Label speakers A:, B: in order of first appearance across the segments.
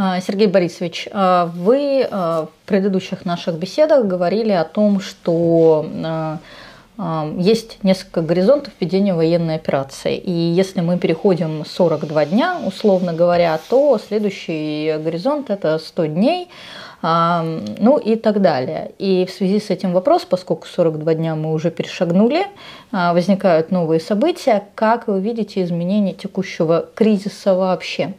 A: А, Сергей Борисович, а, вы а, в предыдущих наших беседах говорили о том, что есть несколько горизонтов ведения военной операции. И если мы переходим 42 дня, условно говоря, то следующий горизонт это 100 дней, ну и так далее. И в связи с этим вопрос, поскольку 42 дня мы уже перешагнули, возникают новые события. Как вы видите изменение текущего кризиса вообще?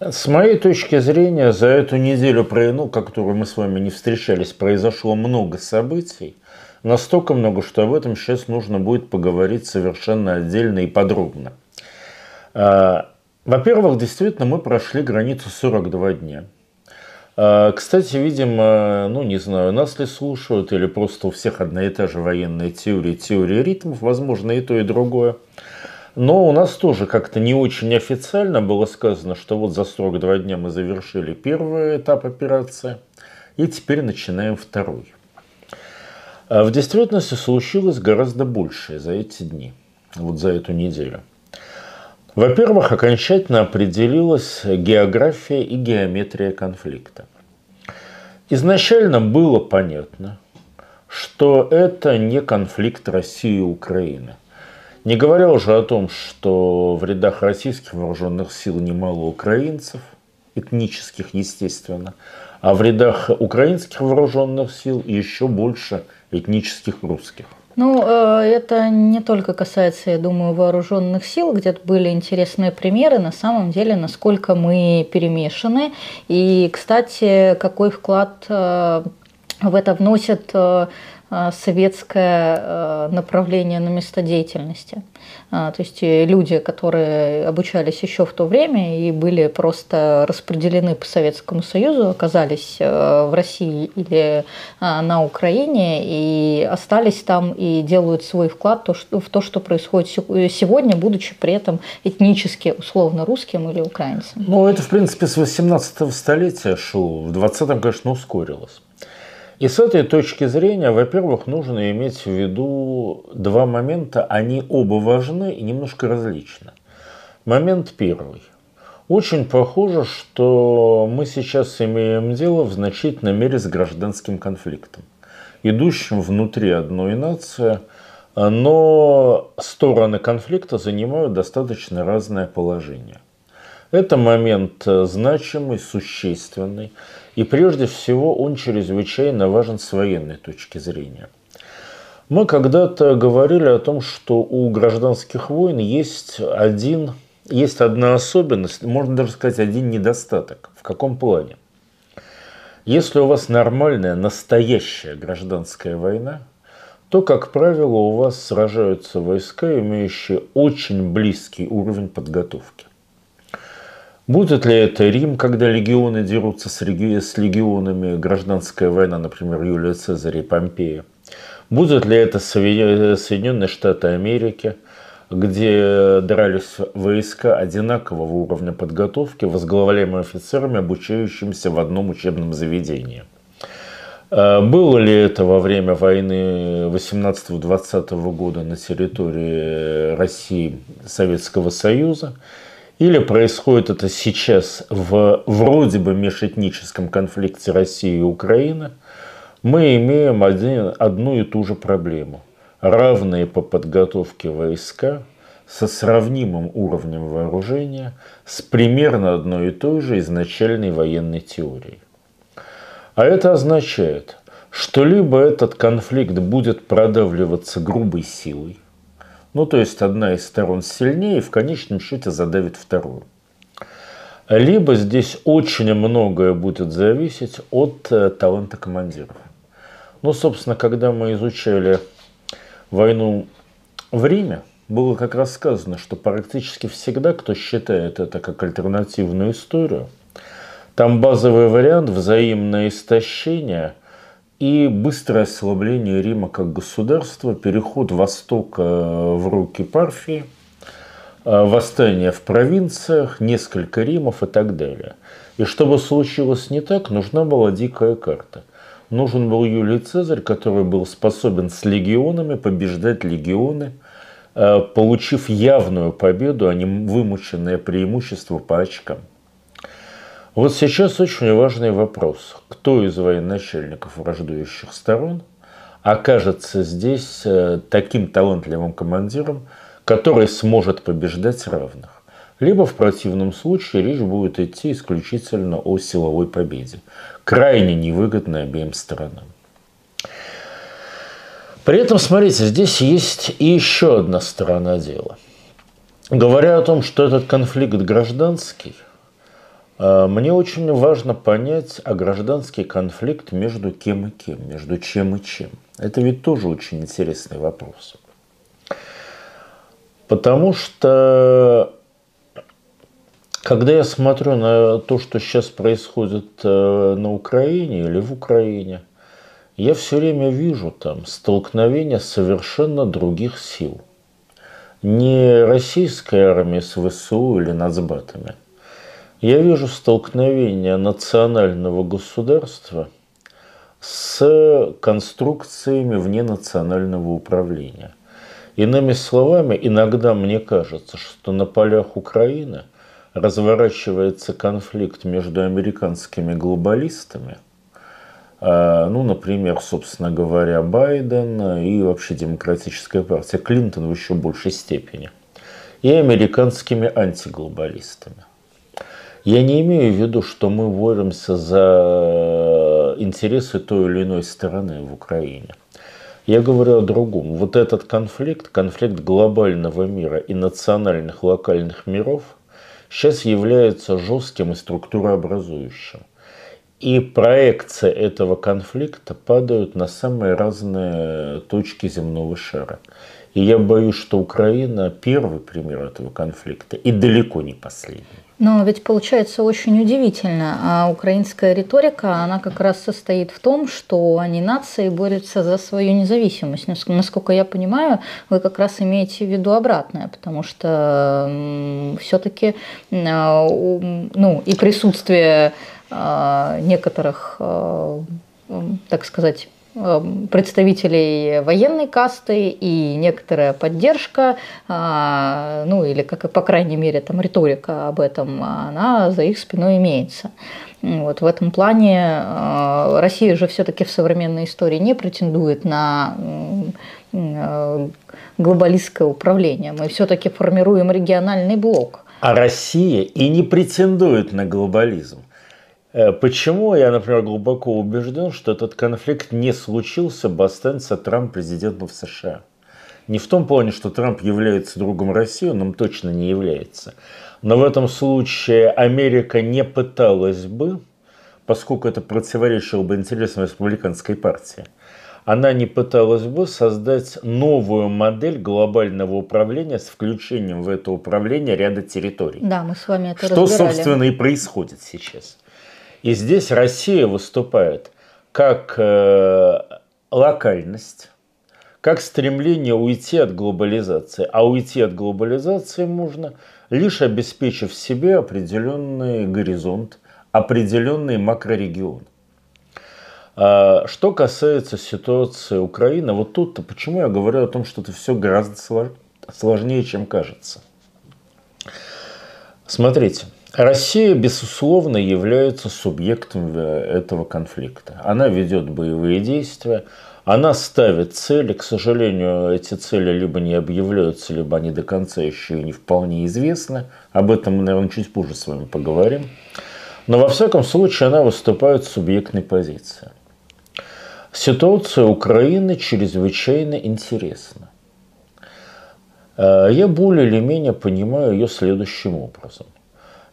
B: С моей точки зрения, за эту неделю про Инука, которую мы с вами не встречались, произошло много событий. Настолько много, что об этом сейчас нужно будет поговорить совершенно отдельно и подробно. А, во-первых, действительно, мы прошли границу 42 дня. А, кстати, видимо, ну не знаю, нас ли слушают, или просто у всех одна и та же военная теория, теория ритмов, возможно, и то, и другое. Но у нас тоже как-то не очень официально было сказано, что вот за 42 дня мы завершили первый этап операции, и теперь начинаем второй. А в действительности случилось гораздо большее за эти дни, вот за эту неделю. Во-первых, окончательно определилась география и геометрия конфликта. Изначально было понятно, что это не конфликт России и Украины – не говоря уже о том, что в рядах российских вооруженных сил немало украинцев, этнических, естественно, а в рядах украинских вооруженных сил еще больше этнических русских.
A: Ну, э, это не только касается, я думаю, вооруженных сил, где-то были интересные примеры, на самом деле, насколько мы перемешаны. И, кстати, какой вклад э, в это вносят э, Э, советское э, направление на место деятельности. Э, то есть люди, которые обучались еще в то время и были просто распределены по Советскому Союзу, оказались в России или на Украине и остались там и делают свой вклад в то, что происходит сегодня, будучи при этом этнически условно русским или украинцем.
B: Ну, это, в принципе, с 18 столетия шло. В 20-м, конечно, ускорилось. И с этой точки зрения, во-первых, нужно иметь в виду два момента, они оба важны и немножко различны. Момент первый. Очень похоже, что мы сейчас имеем дело в значительной мере с гражданским конфликтом, идущим внутри одной нации, но стороны конфликта занимают достаточно разное положение. Это момент э, значимый, существенный. И прежде всего он чрезвычайно важен с военной точки зрения. Мы когда-то говорили о том, что у гражданских войн есть один, есть одна особенность, можно даже сказать, один недостаток. В каком плане? Если у вас нормальная, настоящая гражданская война, то, как правило, у вас сражаются войска, имеющие очень близкий уровень подготовки. Будет ли это Рим, когда легионы дерутся с, реги... с легионами, гражданская война, например, Юлия Цезаря и Помпея? Будет ли это Соединенные Штаты Америки, где дрались войска одинакового уровня подготовки, возглавляемые офицерами, обучающимися в одном учебном заведении? Э, было ли это во время войны 18-20 года на территории России Советского Союза? Или происходит это сейчас в вроде бы межэтническом конфликте России и Украины, мы имеем один, одну и ту же проблему. Равные по подготовке войска со сравнимым уровнем вооружения, с примерно одной и той же изначальной военной теорией. А это означает, что либо этот конфликт будет продавливаться грубой силой – ну, то есть одна из сторон сильнее и в конечном счете задавит вторую. Либо здесь очень многое будет зависеть от э, таланта командиров. Ну, собственно, когда мы изучали войну в Риме, было как раз сказано, что практически всегда, кто считает это как альтернативную историю, там базовый вариант взаимное истощение – и быстрое ослабление Рима как государства, переход Востока э, в руки Парфии, э, восстание в провинциях, несколько Римов и так далее. И чтобы случилось не так, нужна была дикая карта. Нужен был Юлий Цезарь, который был способен с легионами побеждать легионы, э, получив явную победу, а не вымученное преимущество по очкам. Вот сейчас очень важный вопрос. Кто из военачальников враждующих сторон окажется здесь э, таким талантливым командиром, который сможет побеждать равных? либо в противном случае речь будет идти исключительно о силовой победе. Крайне невыгодной обеим сторонам. При этом, смотрите, здесь есть и еще одна сторона дела. Говоря о том, что этот конфликт гражданский, а, мне очень важно понять, а гражданский конфликт между кем и кем, между чем и чем. Это ведь тоже очень интересный вопрос. Потому что, когда я смотрю на то, что сейчас происходит э, на Украине или в Украине, я все время вижу там столкновение совершенно других сил. Не российской армии с ВСУ или нацбатами – я вижу столкновение национального государства с конструкциями вненационального управления. Иными словами, иногда мне кажется, что на полях Украины разворачивается конфликт между американскими глобалистами, а, ну, например, собственно говоря, Байден и вообще демократическая партия Клинтон в еще большей степени, и американскими антиглобалистами. Я не имею в виду, что мы боремся за э, интересы той или иной стороны в Украине. Я говорю о другом. Вот этот конфликт, конфликт глобального мира и национальных локальных миров, сейчас является жестким и структурообразующим. И проекции этого конфликта падают на самые разные э, точки земного шара. И я боюсь, что Украина первый пример этого конфликта и далеко не последний.
A: Но ведь получается очень удивительно. А украинская риторика, она как раз состоит в том, что они нации борются за свою независимость. Насколько я понимаю, вы как раз имеете в виду обратное, потому что все-таки а, ну, и присутствие а, некоторых, а, так сказать, Эм, представителей военной касты и некоторая поддержка, а, ну или, как, по крайней мере, там риторика об этом, она за их спиной имеется. Вот в этом плане э, Россия же все-таки в современной истории не претендует на э, глобалистское управление. Мы все-таки формируем региональный блок.
B: А Россия и не претендует на глобализм. Э, почему я, например, глубоко убежден, что этот конфликт не случился бы, останется Трамп президентом США? Не в том плане, что Трамп является другом России, он им точно не является. Но в этом случае Америка не пыталась бы, поскольку это противоречило бы интересам республиканской партии, она не пыталась бы создать новую модель глобального управления с включением в это управление ряда территорий.
A: Да, мы с вами это Что, разбирали. собственно, и
B: происходит сейчас. И здесь Россия выступает как э, локальность, как стремление уйти от глобализации. А уйти от глобализации можно, лишь обеспечив себе определенный горизонт, определенный макрорегион. А, что касается ситуации Украины, вот тут-то почему я говорю о том, что это все гораздо сложнее, чем кажется. Смотрите, Россия, безусловно, является субъектом этого конфликта. Она ведет боевые действия, она ставит цели. К сожалению, эти цели либо не объявляются, либо они до конца еще и не вполне известны. Об этом мы, наверное, чуть позже с вами поговорим. Но во всяком случае она выступает с субъектной позиции. Ситуация Украины чрезвычайно интересна. Э, я более или менее понимаю ее следующим образом.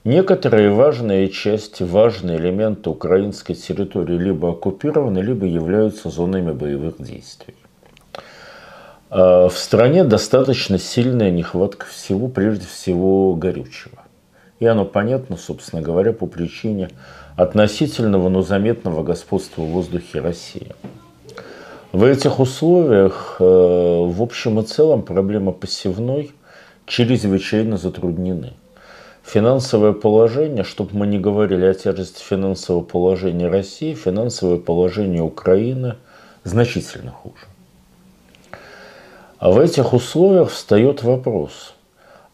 B: Некоторые важные части, важные элементы украинской территории либо оккупированы, либо являются зонами боевых действий. А, в стране достаточно сильная нехватка всего, прежде всего горючего. И оно понятно, собственно говоря, по причине относительного, но заметного господства в воздухе России. В этих условиях, а, в общем и целом, проблема посевной чрезвычайно затруднены – Финансовое положение, чтобы мы не говорили о тяжести финансового положения России, финансовое положение Украины значительно хуже. А в этих условиях встает вопрос,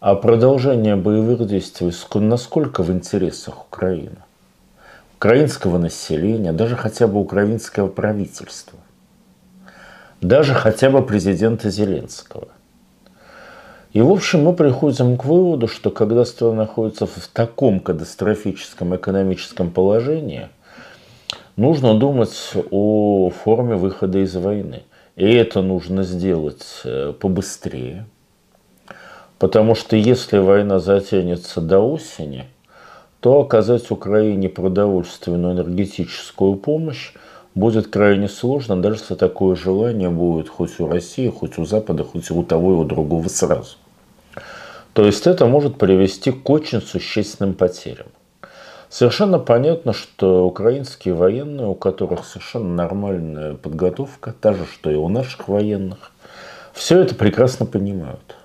B: а продолжение боевых действий насколько в интересах Украины? Украинского населения, даже хотя бы украинского правительства, даже хотя бы президента Зеленского – и, в общем, мы приходим к выводу, что когда страна находится в таком катастрофическом экономическом положении, нужно думать о форме выхода из войны. И это нужно сделать э, побыстрее, потому что если война затянется до осени, то оказать Украине продовольственную энергетическую помощь будет крайне сложно, даже если такое желание будет хоть у России, хоть у Запада, хоть у того и у другого сразу. То есть это может привести к очень существенным потерям. Совершенно понятно, что украинские военные, у которых совершенно нормальная подготовка, та же, что и у наших военных, все это прекрасно понимают.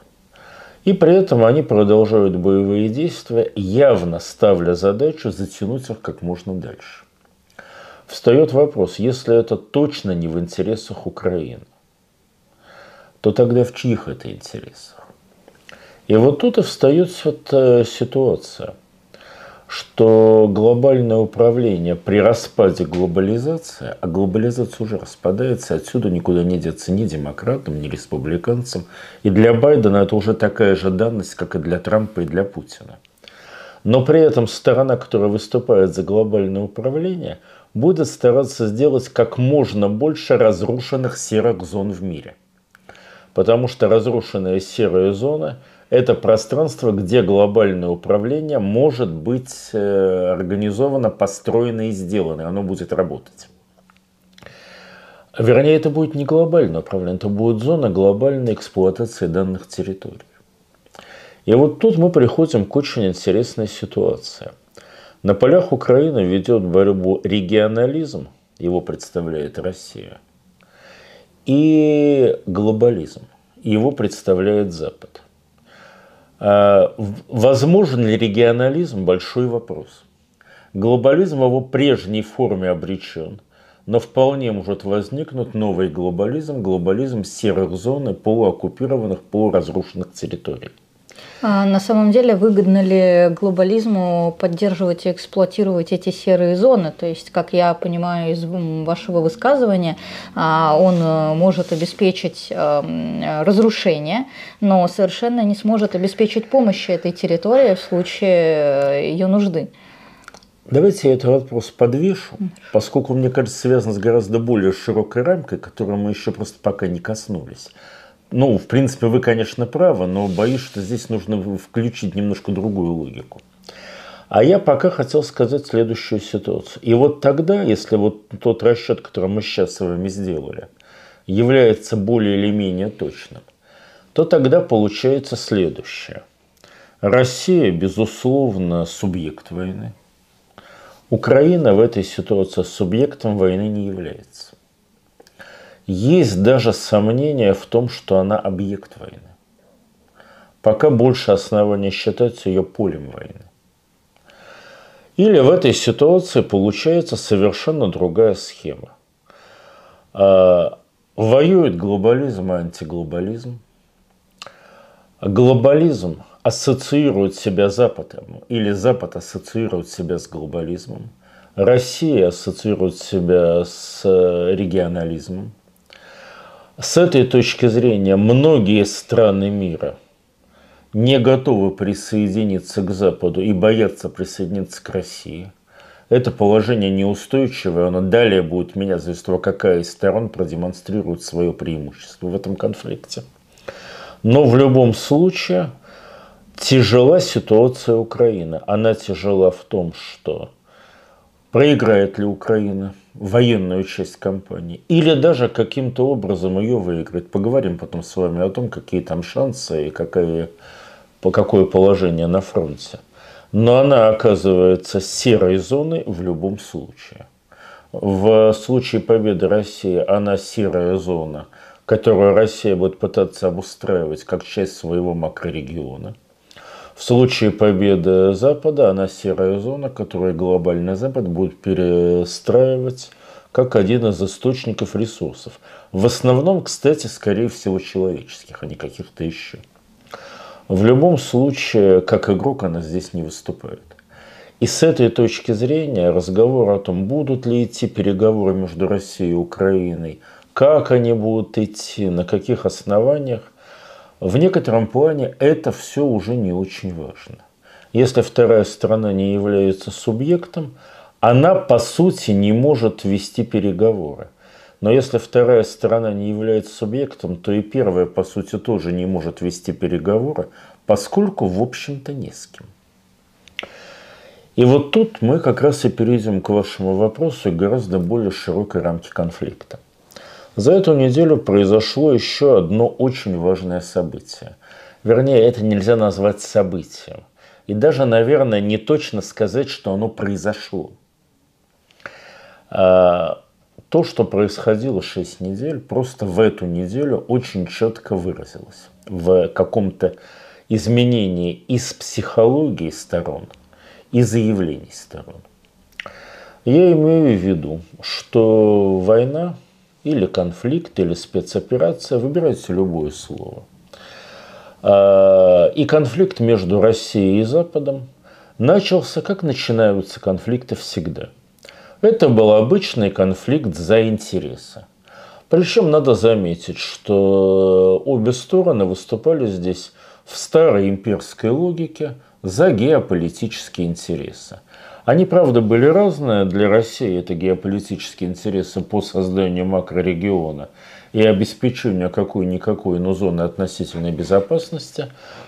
B: И при этом они продолжают боевые действия, явно ставля задачу затянуть их как можно дальше. Встает вопрос, если это точно не в интересах Украины, то тогда в чьих это интересах? И вот тут и встает эта ситуация, что глобальное управление при распаде глобализации, а глобализация уже распадается, отсюда никуда не деться ни демократам, ни республиканцам. И для Байдена это уже такая же данность, как и для Трампа и для Путина. Но при этом сторона, которая выступает за глобальное управление – будет стараться сделать как можно больше разрушенных серых зон в мире. Потому что разрушенная серая зона – это пространство, где глобальное управление может быть э, организовано, построено и сделано. и Оно будет работать. Вернее, это будет не глобальное управление, это будет зона глобальной эксплуатации данных территорий. И вот тут мы приходим к очень интересной ситуации – на полях Украины ведет борьбу регионализм, его представляет Россия, и глобализм, его представляет Запад. А, возможен ли регионализм – большой вопрос. Глобализм в его прежней форме обречен, но вполне может возникнуть новый глобализм, глобализм серых зон и полуоккупированных, полуразрушенных территорий.
A: А на самом деле, выгодно ли глобализму поддерживать и эксплуатировать эти серые зоны? То есть, как я понимаю из вашего высказывания, а, он э, может обеспечить э, разрушение, но совершенно не сможет обеспечить помощи этой территории в случае э, ее нужды.
B: Давайте я этот вопрос подвешу, поскольку, мне кажется, связан с гораздо более широкой рамкой, которую мы еще просто пока не коснулись. Ну, в принципе, вы, конечно, правы, но боюсь, что здесь нужно включить немножко другую логику. А я пока хотел сказать следующую ситуацию. И вот тогда, если вот тот расчет, который мы сейчас с вами сделали, является более или менее точным, то тогда получается следующее. Россия, безусловно, субъект войны. Украина в этой ситуации субъектом войны не является. Есть даже сомнения в том, что она объект войны. Пока больше оснований считается ее полем войны. Или в этой ситуации получается совершенно другая схема. А, воюет глобализм и антиглобализм. Глобализм ассоциирует себя с Западом, или Запад ассоциирует себя с глобализмом. Россия ассоциирует себя с э, регионализмом. С этой точки зрения многие страны мира не готовы присоединиться к Западу и боятся присоединиться к России. Это положение неустойчивое, оно далее будет менять, зависит от того, какая из сторон продемонстрирует свое преимущество в этом конфликте. Но в любом случае тяжела ситуация Украины. Она тяжела в том, что проиграет ли Украина – военную часть компании, или даже каким-то образом ее выиграть. Поговорим потом с вами о том, какие там шансы и какое по какое положение на фронте. Но она оказывается серой зоной в любом случае. В случае победы России она серая зона, которую Россия будет пытаться обустраивать как часть своего макрорегиона – в случае победы Запада, она серая зона, которую глобальный Запад будет перестраивать как один из источников ресурсов. В основном, кстати, скорее всего, человеческих, а не каких-то еще. В любом случае, как игрок она здесь не выступает. И с этой точки зрения разговор о том, будут ли идти переговоры между Россией и Украиной, как они будут идти, на каких основаниях, в некотором плане это все уже не очень важно. Если вторая страна не является субъектом, она по сути не может вести переговоры. Но если вторая сторона не является субъектом, то и первая, по сути, тоже не может вести переговоры, поскольку, в общем-то, не с кем. И вот тут мы как раз и перейдем к вашему вопросу гораздо более широкой рамке конфликта. За эту неделю произошло еще одно очень важное событие. Вернее, это нельзя назвать событием. И даже, наверное, не точно сказать, что оно произошло. А, то, что происходило 6 недель, просто в эту неделю очень четко выразилось в каком-то изменении из психологии сторон и заявлений сторон. Я имею в виду, что война или конфликт, или спецоперация, выбирайте любое слово. А, и конфликт между Россией и Западом начался, как начинаются конфликты всегда. Это был обычный конфликт за интересы. Причем надо заметить, что обе стороны выступали здесь в старой имперской логике за геополитические интересы. Они, правда, были разные. Для России это геополитические интересы по созданию макрорегиона и обеспечению какой-никакой, но зоны относительной безопасности.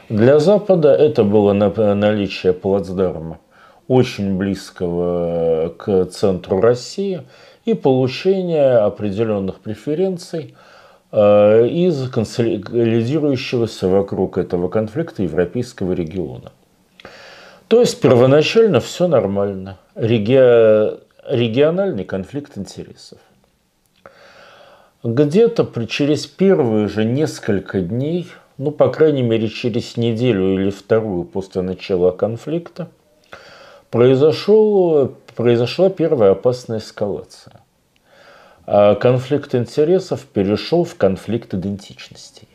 B: Для Запада это было наличие плацдарма, очень близкого э, к центру России, и получение определенных преференций э, из консолидирующегося вокруг этого конфликта европейского региона. То есть первоначально все нормально. Реги... Региональный конфликт интересов. Где-то через первые же несколько дней, ну, по крайней мере, через неделю или вторую после начала конфликта, произошел, произошла первая опасная эскалация. А конфликт интересов перешел в конфликт идентичностей.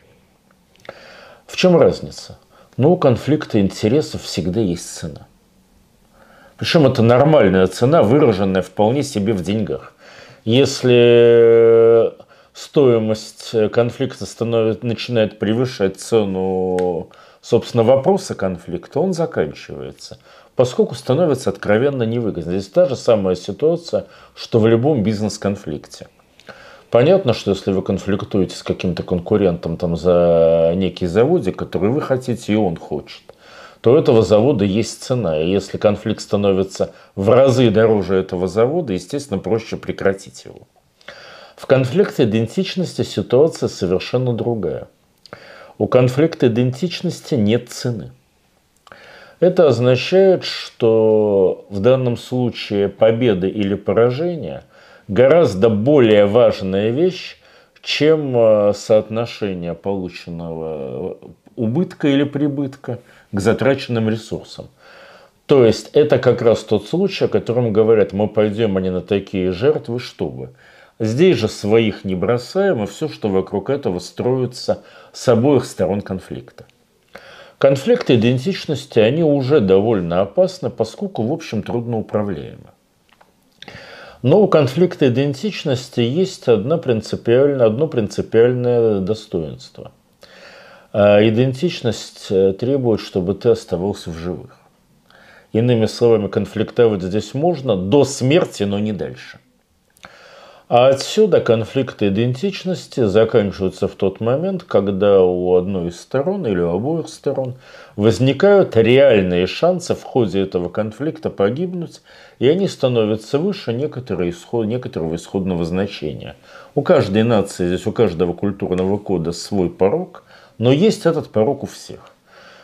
B: В чем разница? Но ну, у конфликта интересов всегда есть цена. Причем это нормальная цена, выраженная вполне себе в деньгах. Если э, стоимость э, конфликта становит, начинает превышать цену, собственно, вопроса конфликта, он заканчивается, поскольку становится откровенно невыгодно. Здесь та же самая ситуация, что в любом бизнес-конфликте. Понятно, что если вы конфликтуете с каким-то конкурентом там, за некий заводик, который вы хотите и он хочет, то у этого завода есть цена. И если конфликт становится в разы дороже этого завода, естественно, проще прекратить его. В конфликте идентичности ситуация совершенно другая. У конфликта идентичности нет цены. Это означает, что в данном случае победа или поражение – гораздо более важная вещь, чем э, соотношение полученного э, убытка или прибытка к затраченным ресурсам. То есть это как раз тот случай, о котором говорят, мы пойдем они на такие жертвы, чтобы. Здесь же своих не бросаем, и все, что вокруг этого строится с обоих сторон конфликта. Конфликты идентичности, они уже довольно опасны, поскольку, в общем, трудно управляемы. Но у конфликта идентичности есть одно принципиальное, одно принципиальное достоинство. Э, идентичность э, требует, чтобы ты оставался в живых. Иными словами, конфликтовать здесь можно до смерти, но не дальше. А отсюда конфликты идентичности заканчиваются в тот момент, когда у одной из сторон или у обоих сторон возникают реальные шансы в ходе этого конфликта погибнуть, и они становятся выше исход, некоторого исходного значения. У каждой нации, здесь у каждого культурного кода свой порог, но есть этот порог у всех.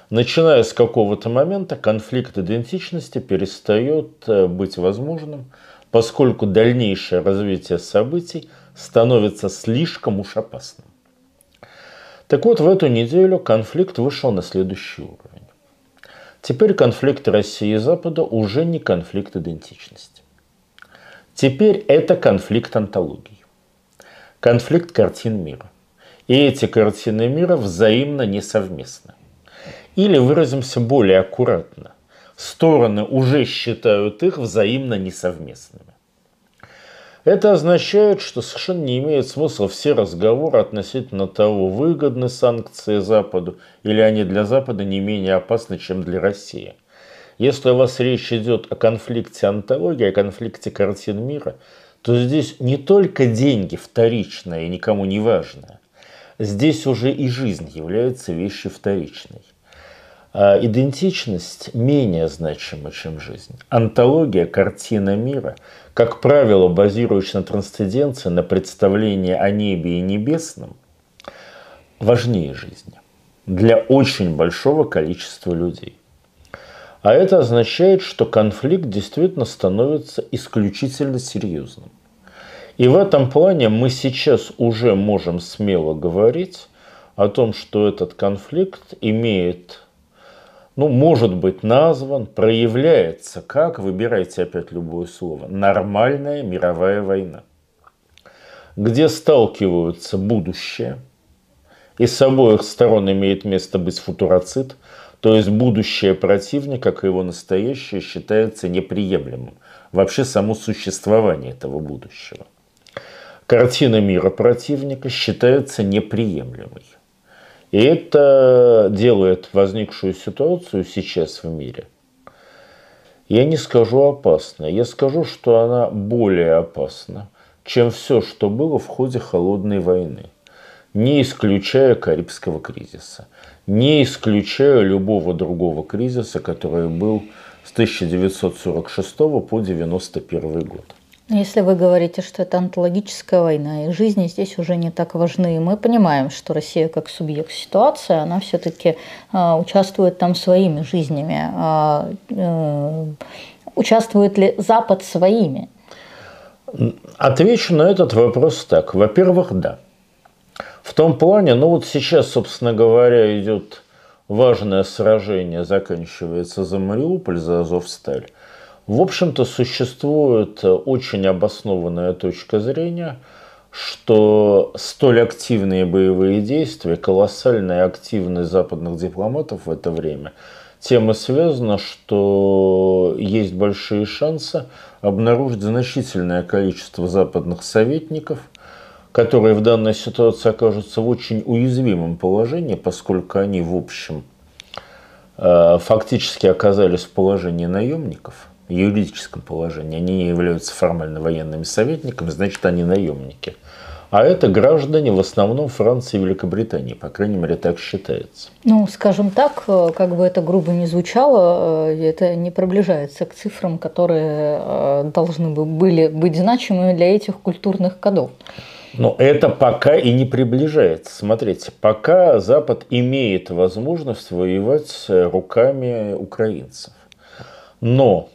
B: Начиная с какого-то момента конфликт идентичности перестает э, быть возможным – поскольку дальнейшее развитие событий становится слишком уж опасным. Так вот, в эту неделю конфликт вышел на следующий уровень. Теперь конфликт России и Запада уже не конфликт идентичности. Теперь это конфликт антологии. Конфликт картин мира. И эти картины мира взаимно несовместны. Или выразимся более аккуратно стороны уже считают их взаимно несовместными. Это означает, что совершенно не имеет смысла все разговоры относительно того, выгодны санкции Западу или они для Запада не менее опасны, чем для России. Если у вас речь идет о конфликте антологии, о конфликте картин мира, то здесь не только деньги вторичные и никому не важные, здесь уже и жизнь является вещью вторичной. А, идентичность менее значима, чем жизнь. Антология, картина мира, как правило, базируется на трансценденции, на представлении о небе и небесном, важнее жизни для очень большого количества людей. А это означает, что конфликт действительно становится исключительно серьезным. И в этом плане мы сейчас уже можем смело говорить о том, что этот конфликт имеет ну, может быть назван, проявляется как, выбирайте опять любое слово, нормальная мировая война, где сталкиваются будущее, и с обоих сторон имеет место быть футурацит, то есть будущее противника, как и его настоящее, считается неприемлемым. Вообще само существование этого будущего. Картина мира противника считается неприемлемой. И это делает возникшую ситуацию сейчас в мире, я не скажу опасной, я скажу, что она более опасна, чем все, что было в ходе холодной войны, не исключая Карибского кризиса, не исключая любого другого кризиса, который был с 1946 по 1991 год.
A: Если вы говорите, что это антологическая война, и жизни здесь уже не так важны, мы понимаем, что Россия как субъект ситуации, она все-таки а, участвует там своими жизнями. А, э, участвует ли Запад своими?
B: Отвечу на этот вопрос так. Во-первых, да. В том плане, ну вот сейчас, собственно говоря, идет важное сражение, заканчивается за Мариуполь, за Азовсталь. В общем-то, существует э, очень обоснованная точка зрения, что столь активные боевые действия, колоссальная активность западных дипломатов в это время, тема связана, что есть большие шансы обнаружить значительное количество западных советников, которые в данной ситуации окажутся в очень уязвимом положении, поскольку они в общем э, фактически оказались в положении наемников – юридическом положении. Они не являются формально военными советниками, значит, они наемники. А это граждане в основном Франции и Великобритании, по крайней мере, так считается.
A: Ну, скажем так, э, как бы это грубо не звучало, э, это не приближается к цифрам, которые э, должны бы были быть значимыми для этих культурных кодов.
B: Но это пока и не приближается. Смотрите, пока Запад имеет возможность воевать руками украинцев. Но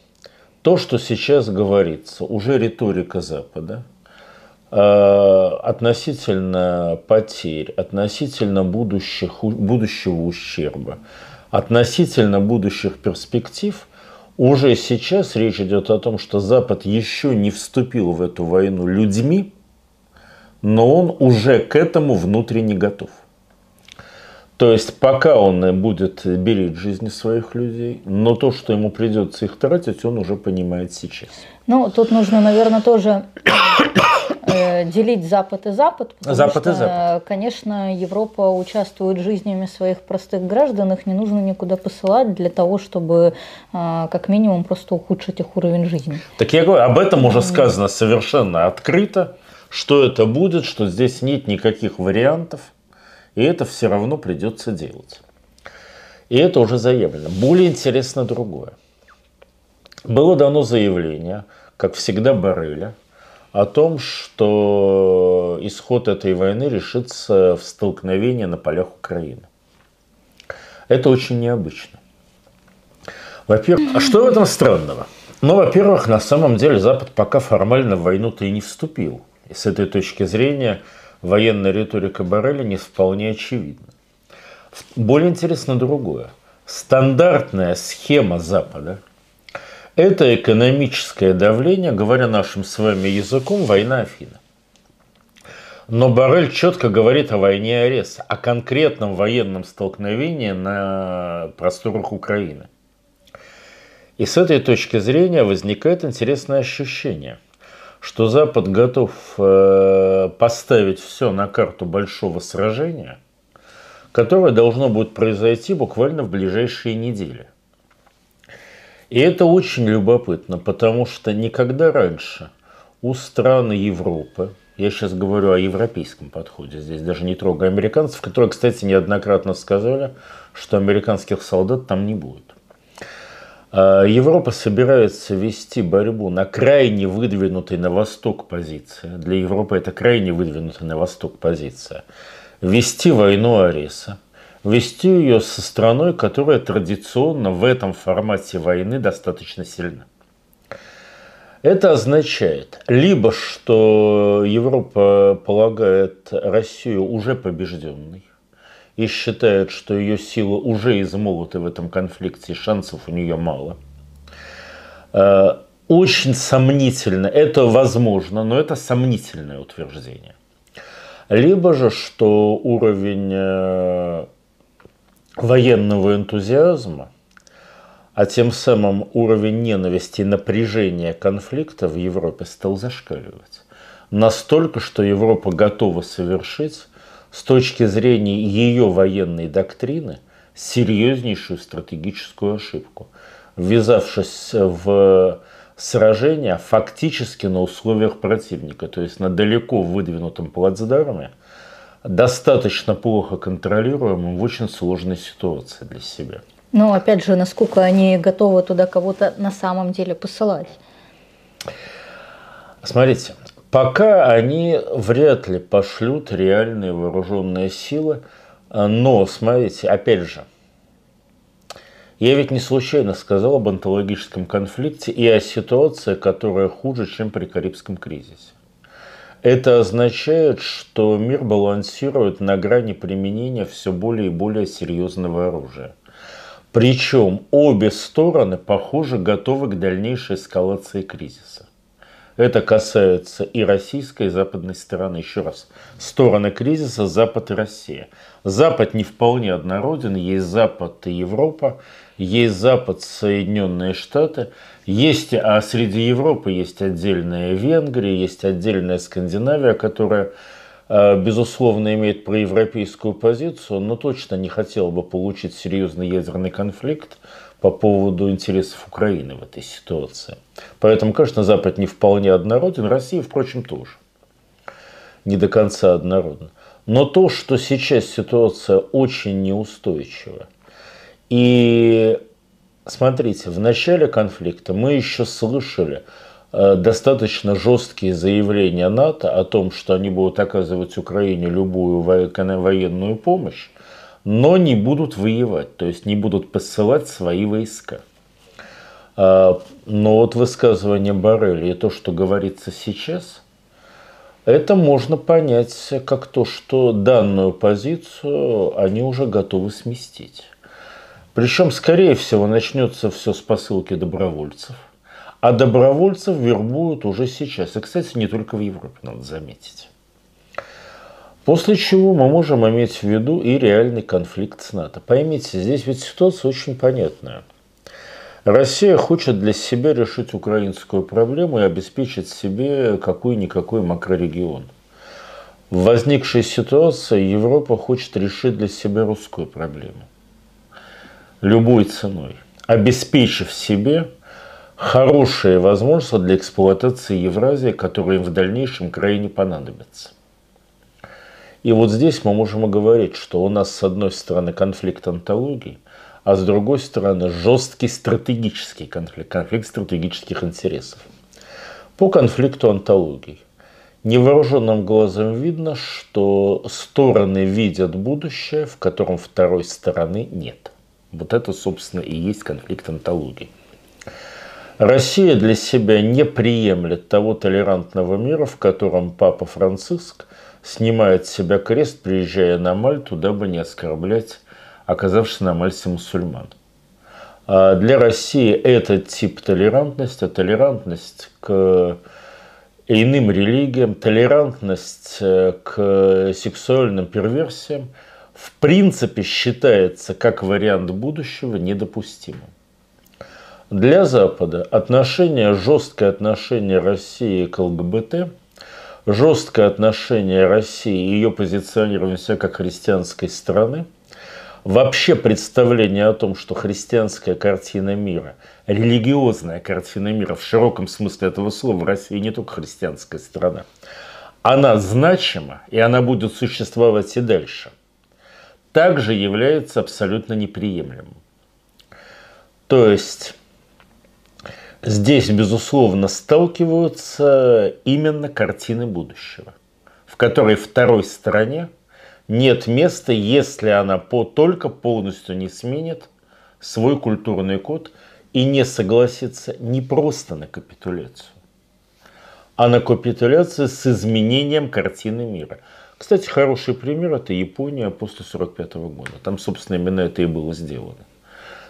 B: то, что сейчас говорится, уже риторика Запада э, относительно потерь, относительно будущих, будущего ущерба, относительно будущих перспектив, уже сейчас речь идет о том, что Запад еще не вступил в эту войну людьми, но он уже к этому внутренне готов. То есть пока он будет беречь жизни своих людей, но то, что ему придется их тратить, он уже понимает сейчас.
A: Ну, тут нужно, наверное, тоже э, делить Запад и Запад, потому Запад что, и Запад. конечно, Европа участвует жизнями своих простых граждан, их не нужно никуда посылать для того, чтобы э, как минимум просто ухудшить их уровень жизни.
B: Так я говорю, об этом уже сказано совершенно открыто, что это будет, что здесь нет никаких вариантов – и это все равно придется делать. И это уже заявлено. Более интересно другое. Было дано заявление, как всегда, Барреля, о том, что исход этой войны решится в столкновении на полях Украины. Это очень необычно. Во-первых, а что в этом странного? Ну, во-первых, на самом деле Запад пока формально в войну-то и не вступил. И с этой точки зрения военная риторика Барреля не вполне очевидна. Более интересно другое. Стандартная схема Запада – это экономическое давление, говоря нашим с вами языком, война Афина. Но Барель четко говорит о войне Ареса, о конкретном военном столкновении на просторах Украины. И с этой точки зрения возникает интересное ощущение – что Запад готов э, поставить все на карту большого сражения, которое должно будет произойти буквально в ближайшие недели. И это очень любопытно, потому что никогда раньше у стран Европы, я сейчас говорю о европейском подходе, здесь даже не трогаю американцев, которые, кстати, неоднократно сказали, что американских солдат там не будет. А, Европа собирается вести борьбу на крайне выдвинутой на восток позиции. Для Европы это крайне выдвинутая на восток позиция. Вести войну Ареса. Вести ее со страной, которая традиционно в этом формате войны достаточно сильна. Это означает либо, что Европа полагает Россию уже побежденной, и считает, что ее сила уже измолота в этом конфликте, и шансов у нее мало. Э, очень сомнительно, это возможно, но это сомнительное утверждение. Либо же, что уровень э, военного энтузиазма, а тем самым уровень ненависти и напряжения конфликта в Европе стал зашкаливать. Настолько, что Европа готова совершить с точки зрения ее военной доктрины серьезнейшую стратегическую ошибку, ввязавшись в сражение а фактически на условиях противника, то есть на далеко выдвинутом плацдарме, достаточно плохо контролируемым в очень сложной ситуации для себя.
A: Но опять же, насколько они готовы туда кого-то на самом деле посылать?
B: Смотрите, Пока они вряд ли пошлют реальные вооруженные силы, э, но, смотрите, опять же, я ведь не случайно сказал об онтологическом конфликте и о ситуации, которая хуже, чем при Карибском кризисе. Это означает, что мир балансирует на грани применения все более и более серьезного оружия. Причем обе стороны, похоже, готовы к дальнейшей эскалации кризиса. Это касается и российской, и западной стороны. Еще раз, стороны кризиса – Запад и Россия. Запад не вполне однороден, есть Запад и Европа, есть Запад, Соединенные Штаты, есть, а среди Европы есть отдельная Венгрия, есть отдельная Скандинавия, которая э, безусловно, имеет проевропейскую позицию, но точно не хотела бы получить серьезный ядерный конфликт по поводу интересов Украины в этой ситуации. Поэтому, конечно, Запад не вполне однороден, Россия, впрочем, тоже не до конца однородна. Но то, что сейчас ситуация очень неустойчива. И смотрите, в начале конфликта мы еще слышали э, достаточно жесткие заявления НАТО о том, что они будут оказывать Украине любую военную помощь но не будут воевать, то есть не будут посылать свои войска. А, но вот высказывание Барелли и то, что говорится сейчас, это можно понять как то, что данную позицию они уже готовы сместить. Причем, скорее всего, начнется все с посылки добровольцев. А добровольцев вербуют уже сейчас. И, кстати, не только в Европе, надо заметить. После чего мы можем иметь в виду и реальный конфликт с НАТО. Поймите, здесь ведь ситуация очень понятная. Россия хочет для себя решить украинскую проблему и обеспечить себе какой-никакой макрорегион. В возникшей ситуации Европа хочет решить для себя русскую проблему. Любой ценой. Обеспечив себе хорошие возможности для эксплуатации Евразии, которые им в дальнейшем крайне понадобятся. И вот здесь мы можем говорить, что у нас с одной стороны конфликт антологий, а с другой стороны жесткий стратегический конфликт, конфликт стратегических интересов. По конфликту антологий. Невооруженным глазом видно, что стороны видят будущее, в котором второй стороны нет. Вот это, собственно, и есть конфликт антологий. Россия для себя не приемлет того толерантного мира, в котором Папа Франциск – снимает с себя крест, приезжая на Мальту, дабы не оскорблять оказавшись на Мальте мусульман. А для России этот тип толерантности, а толерантность к иным религиям, толерантность э, к сексуальным перверсиям в принципе считается как вариант будущего недопустимым. Для Запада отношение, жесткое отношение России к ЛГБТ – жесткое отношение России и ее позиционирование себя как христианской страны, вообще представление о том, что христианская картина мира, религиозная картина мира в широком смысле этого слова, в России не только христианская страна, она значима и она будет существовать и дальше, также является абсолютно неприемлемым. То есть Здесь, безусловно, сталкиваются именно картины будущего, в которой второй стороне нет места, если она по, только полностью не сменит свой культурный код и не согласится не просто на капитуляцию, а на капитуляцию с изменением картины мира. Кстати, хороший пример – это Япония после 1945 года. Там, собственно, именно это и было сделано.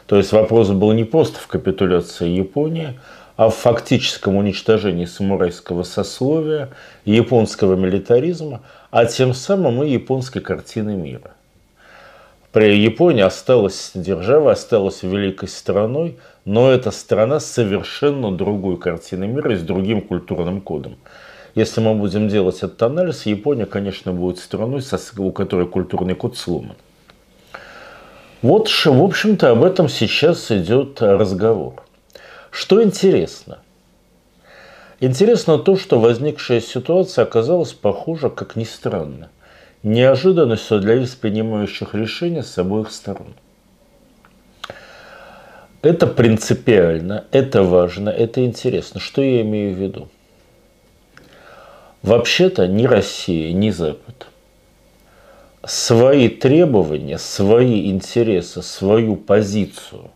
B: То есть вопрос был не просто в капитуляции Японии, а в фактическом уничтожении самурайского сословия, японского милитаризма, а тем самым и японской картины мира. При Японии осталась держава, осталась великой страной, но эта страна совершенно другой картиной мира и с другим культурным кодом. Если мы будем делать этот анализ, Япония, конечно, будет страной, у которой культурный код сломан. Вот, в общем-то, об этом сейчас идет разговор. Что интересно? Интересно то, что возникшая ситуация оказалась похожа, как ни странно, неожиданностью для лиц, принимающих решения с обоих сторон. Это принципиально, это важно, это интересно. Что я имею в виду? Вообще-то ни Россия, ни Запад – свои требования, свои интересы, свою позицию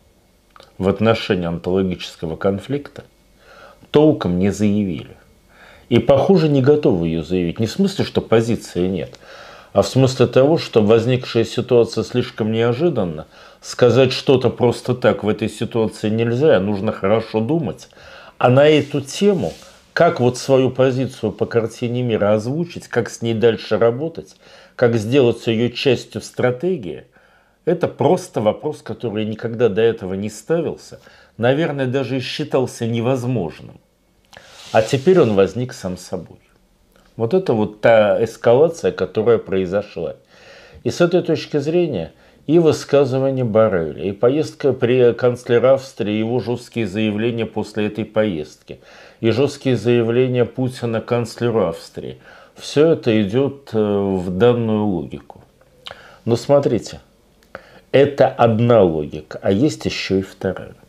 B: в отношении онтологического конфликта толком не заявили. И, похоже, не готовы ее заявить. Не в смысле, что позиции нет, а в смысле того, что возникшая ситуация слишком неожиданна, сказать что-то просто так в этой ситуации нельзя, а нужно хорошо думать. А на эту тему, как вот свою позицию по картине мира озвучить, как с ней дальше работать – как сделать ее частью стратегии, это просто вопрос, который никогда до этого не ставился, наверное, даже считался невозможным. А теперь он возник сам собой. Вот это вот та эскалация, которая произошла. И с этой точки зрения и высказывание Барреля, и поездка при канцлере Австрии, его жесткие заявления после этой поездки, и жесткие заявления Путина канцлеру Австрии – все это идет э, в данную логику. Но смотрите, это одна логика, а есть еще и
A: вторая.